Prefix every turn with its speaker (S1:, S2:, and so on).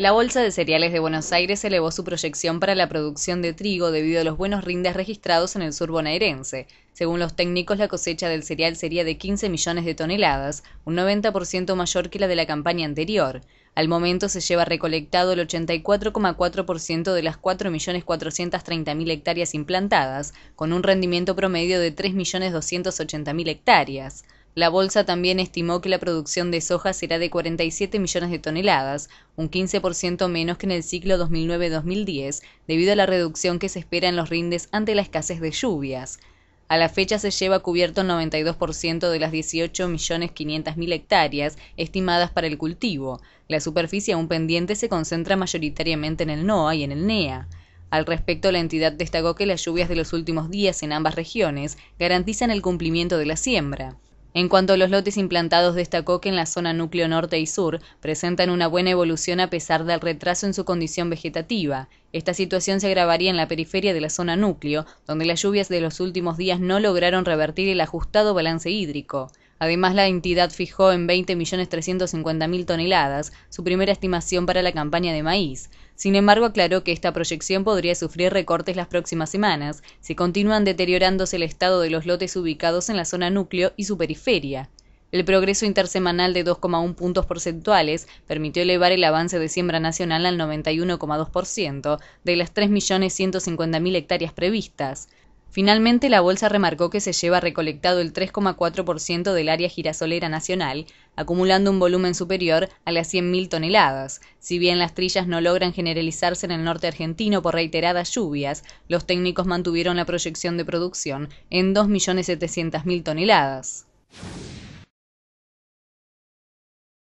S1: La Bolsa de Cereales de Buenos Aires elevó su proyección para la producción de trigo debido a los buenos rindes registrados en el sur bonaerense. Según los técnicos, la cosecha del cereal sería de 15 millones de toneladas, un 90% mayor que la de la campaña anterior. Al momento se lleva recolectado el 84,4% de las 4.430.000 hectáreas implantadas, con un rendimiento promedio de 3.280.000 hectáreas. La bolsa también estimó que la producción de soja será de 47 millones de toneladas, un 15% menos que en el ciclo 2009-2010, debido a la reducción que se espera en los rindes ante la escasez de lluvias. A la fecha se lleva cubierto el 92% de las 18.500.000 hectáreas estimadas para el cultivo. La superficie aún pendiente se concentra mayoritariamente en el NOA y en el NEA. Al respecto, la entidad destacó que las lluvias de los últimos días en ambas regiones garantizan el cumplimiento de la siembra. En cuanto a los lotes implantados, destacó que en la zona núcleo norte y sur presentan una buena evolución a pesar del retraso en su condición vegetativa. Esta situación se agravaría en la periferia de la zona núcleo, donde las lluvias de los últimos días no lograron revertir el ajustado balance hídrico. Además, la entidad fijó en 20.350.000 toneladas su primera estimación para la campaña de maíz. Sin embargo, aclaró que esta proyección podría sufrir recortes las próximas semanas si continúan deteriorándose el estado de los lotes ubicados en la zona núcleo y su periferia. El progreso intersemanal de 2,1 puntos porcentuales permitió elevar el avance de siembra nacional al 91,2% de las 3.150.000 hectáreas previstas. Finalmente, la bolsa remarcó que se lleva recolectado el 3,4% del área girasolera nacional, acumulando un volumen superior a las 100.000 toneladas. Si bien las trillas no logran generalizarse en el norte argentino por reiteradas lluvias, los técnicos mantuvieron la proyección de producción en 2.700.000 toneladas.